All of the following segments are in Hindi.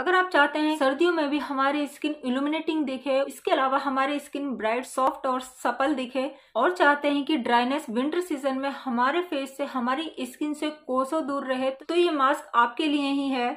अगर आप चाहते हैं सर्दियों में भी हमारी स्किन इल्यूमिनेटिंग दिखे इसके अलावा हमारी स्किन ब्राइट सॉफ्ट और सपल दिखे और चाहते हैं कि ड्राइनेस विंटर सीजन में हमारे फेस से हमारी स्किन से कोसों दूर रहे तो ये मास्क आपके लिए ही है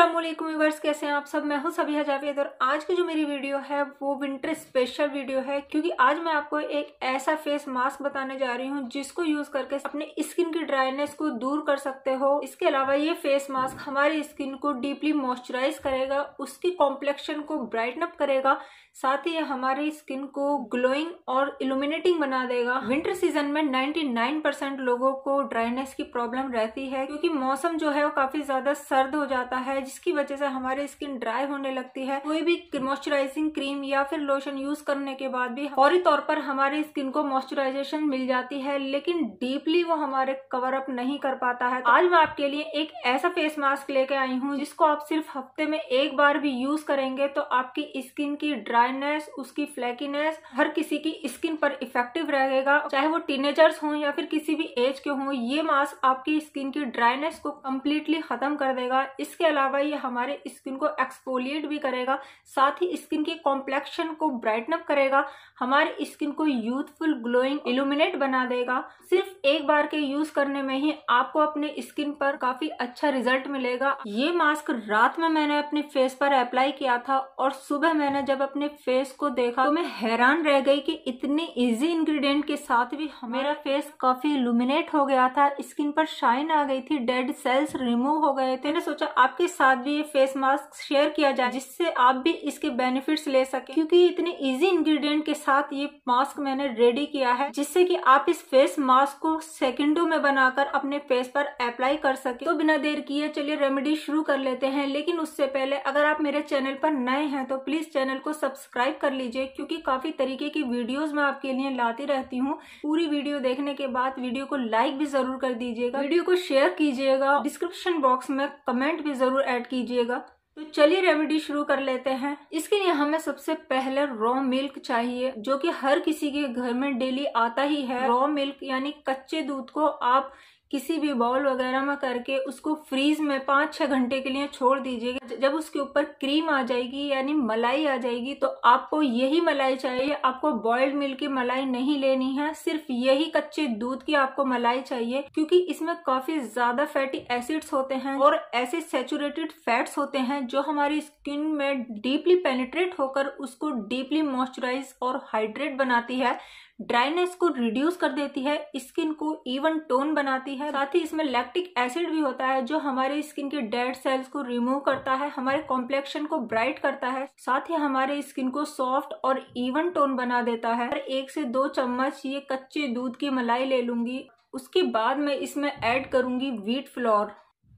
असलम व्यूवर्स कैसे हैं आप सब मैं हूं सभी जावेद और आज की जो मेरी वीडियो है वो विंटर स्पेशल वीडियो है क्योंकि आज मैं आपको एक ऐसा फेस मास्क बताने जा रही हूं जिसको यूज करके अपने स्किन की ड्राइनेस को दूर कर सकते हो इसके अलावा ये फेस मास्क हमारी स्किन को डीपली मॉइस्चराइज करेगा उसकी कॉम्प्लेक्शन को ब्राइटन अप करेगा साथ ही ये हमारी स्किन को ग्लोइंग और इल्यूमिनेटिंग बना देगा विंटर सीजन में परसेंट लोगों को ड्राइनेस की प्रॉब्लम रहती है क्योंकि मौसम जो है वो काफी ज्यादा सर्द हो जाता है जिसकी वजह से हमारी स्किन ड्राई होने लगती है कोई भी मॉइस्चराइजिंग क्रीम या फिर लोशन यूज करने के बाद भी फौरी तौर पर हमारी स्किन को मॉइस्चराइजेशन मिल जाती है लेकिन डीपली वो हमारे कवर अप नहीं कर पाता है तो आज मैं आपके लिए एक ऐसा फेस मास्क लेके आई हूँ जिसको आप सिर्फ हफ्ते में एक बार भी यूज करेंगे तो आपकी स्किन की ड्राइनेस उसकी फ्लैकीनेस हर किसी की स्किन पर इफेक्टिव रहेगा चाहे वो टीनेजर्स हों या फिर किसी भी एज के हों ये मास्क आपकी स्किन की ड्राइनेस को कम्प्लीटली खत्म कर देगा इसके अलावा अलावा ये हमारे स्किन को एक्सपोलिएट भी करेगा साथ ही स्किन के कॉम्प्लेक्शन को ब्राइटन अप करेगा हमारे स्किन को यूथफुल ग्लोइंग इल्यूमिनेट बना देगा सिर्फ एक बार के यूज करने में ही आपको अपने स्किन पर काफी अच्छा रिजल्ट मिलेगा ये मास्क रात में मैंने अपने फेस पर अप्लाई किया था और सुबह मैंने जब अपने फेस को देखा तो मैं हैरान रह गई कि इतने इजी इंग्रेडिएंट के साथ भी मेरा फेस काफी इल्यूमिनेट हो गया था स्किन पर शाइन आ गई थी डेड सेल्स रिमूव हो गए थे मैंने सोचा आपके साथ साथ भी ये फेस मास्क शेयर किया जाए जिससे आप भी इसके बेनिफिट्स ले सके क्योंकि इतने इजी इंग्रेडिएंट के साथ ये मास्क मैंने रेडी किया है जिससे कि आप इस फेस मास्क को सेकंडों में बनाकर अपने फेस पर अप्लाई कर सके तो बिना देर किए चलिए रेमेडी शुरू कर लेते हैं लेकिन उससे पहले अगर आप मेरे चैनल पर नए हैं तो प्लीज चैनल को सब्सक्राइब कर लीजिए क्यूँकी काफी तरीके की वीडियोज मैं आपके लिए लाती रहती हूँ पूरी वीडियो देखने के बाद वीडियो को लाइक भी जरूर कर दीजिएगा वीडियो को शेयर कीजिएगा डिस्क्रिप्शन बॉक्स में कमेंट भी जरूर ऐड कीजिएगा तो चलिए रेमेडी शुरू कर लेते हैं इसके लिए हमें सबसे पहले रॉ मिल्क चाहिए जो कि हर किसी के घर में डेली आता ही है रॉ मिल्क यानी कच्चे दूध को आप किसी भी बॉल वगैरह में करके उसको फ्रीज में पाँच छः घंटे के लिए छोड़ दीजिएगा जब उसके ऊपर क्रीम आ जाएगी यानी मलाई आ जाएगी तो आपको यही मलाई चाहिए आपको बॉइल्ड मिल्क की मलाई नहीं लेनी है सिर्फ यही कच्चे दूध की आपको मलाई चाहिए क्योंकि इसमें काफी ज्यादा फैटी एसिड्स होते हैं और ऐसे सेचुरेटेड फैट्स होते हैं जो हमारी स्किन में डीपली पेनिट्रेट होकर उसको डीपली मॉइस्चराइज और हाइड्रेट बनाती है ड्राइनेस को रिड्यूस कर देती है स्किन को इवन टोन बनाती है साथ ही इसमें लैक्टिक एसिड भी होता है जो हमारे स्किन के डेड सेल्स को रिमूव करता है हमारे कॉम्प्लेक्शन को ब्राइट करता है साथ ही हमारे स्किन को सॉफ्ट और इवन टोन बना देता है एक से दो चम्मच ये कच्चे दूध की मलाई ले लूंगी उसके बाद मैं इसमें ऐड करूंगी व्हीट फ्लोर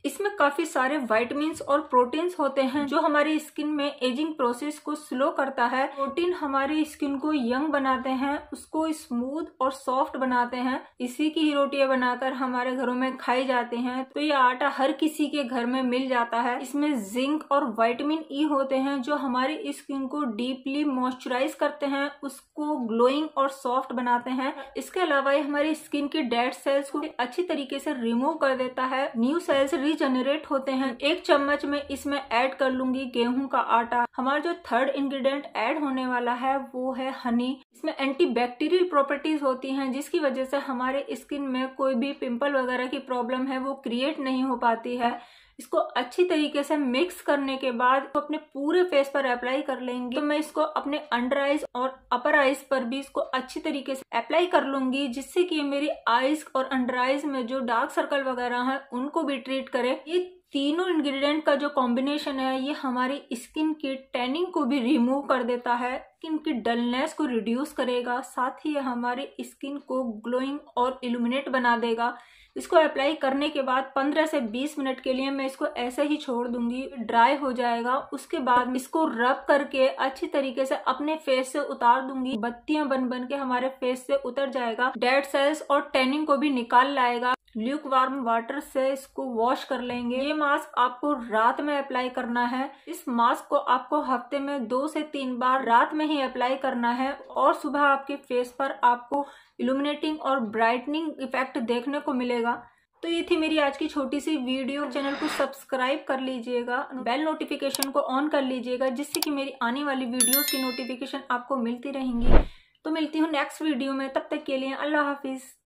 इसमें काफी सारे वाइटमिन और प्रोटीन्स होते हैं जो हमारी स्किन में एजिंग प्रोसेस को स्लो करता है प्रोटीन हमारी स्किन को यंग बनाते हैं उसको स्मूथ और सॉफ्ट बनाते हैं इसी की ही रोटियां बनाकर हमारे घरों में खाई जाती हैं तो ये आटा हर किसी के घर में मिल जाता है इसमें जिंक और वाइटमिन ई e होते हैं जो हमारी स्किन को डीपली मॉइस्चराइज करते हैं उसको ग्लोइंग और सॉफ्ट बनाते हैं इसके अलावा ये हमारी स्किन के डेड सेल्स को अच्छी तरीके से रिमूव कर देता है न्यू सेल्स जनरेट होते हैं एक चम्मच में इसमें ऐड कर लूंगी गेहूं का आटा हमारा जो थर्ड इंग्रेडिएंट ऐड होने वाला है वो है हनी इसमें एंटी बैक्टीरियल प्रॉपर्टीज होती हैं जिसकी वजह से हमारे स्किन में कोई भी पिंपल वगैरह की प्रॉब्लम है वो क्रिएट नहीं हो पाती है इसको अच्छी तरीके से मिक्स करने के बाद तो अपने पूरे फेस पर अप्लाई कर लेंगी तो मैं इसको अपने अंडर आइज और अपर आइज पर भी इसको अच्छी तरीके से अप्लाई कर लूंगी जिससे कि मेरी आइज और अंडर आइज में जो डार्क सर्कल वगैरह है उनको भी ट्रीट करे ये तीनों इंग्रेडिएंट का जो कॉम्बिनेशन है ये हमारी स्किन की टैनिंग को भी रिमूव कर देता है स्किन की डलनेस को रिड्यूस करेगा साथ ही ये हमारी स्किन को ग्लोइंग और इल्यूमिनेट बना देगा इसको अप्लाई करने के बाद 15 से 20 मिनट के लिए मैं इसको ऐसे ही छोड़ दूंगी ड्राई हो जाएगा उसके बाद इसको रब करके अच्छी तरीके से अपने फेस से उतार दूंगी बत्तियां बन बन के हमारे फेस से उतर जाएगा डेड सेल्स और टेनिंग को भी निकाल लाएगा ल्यूक वार्म वाटर से इसको वॉश कर लेंगे ये मास्क आपको रात में अप्लाई करना है इस मास्क को आपको हफ्ते में दो से तीन बार रात में ही अप्लाई करना है और सुबह आपके फेस पर आपको इल्यूमिनेटिंग और ब्राइटनिंग इफेक्ट देखने को मिलेगा तो ये थी मेरी आज की छोटी सी वीडियो चैनल को सब्सक्राइब कर लीजिएगा बेल नोटिफिकेशन को ऑन कर लीजिएगा जिससे कि मेरी आने वाली वीडियोस की नोटिफिकेशन आपको मिलती रहेंगी तो मिलती हूँ नेक्स्ट वीडियो में तब तक के लिए अल्लाह हाफिज़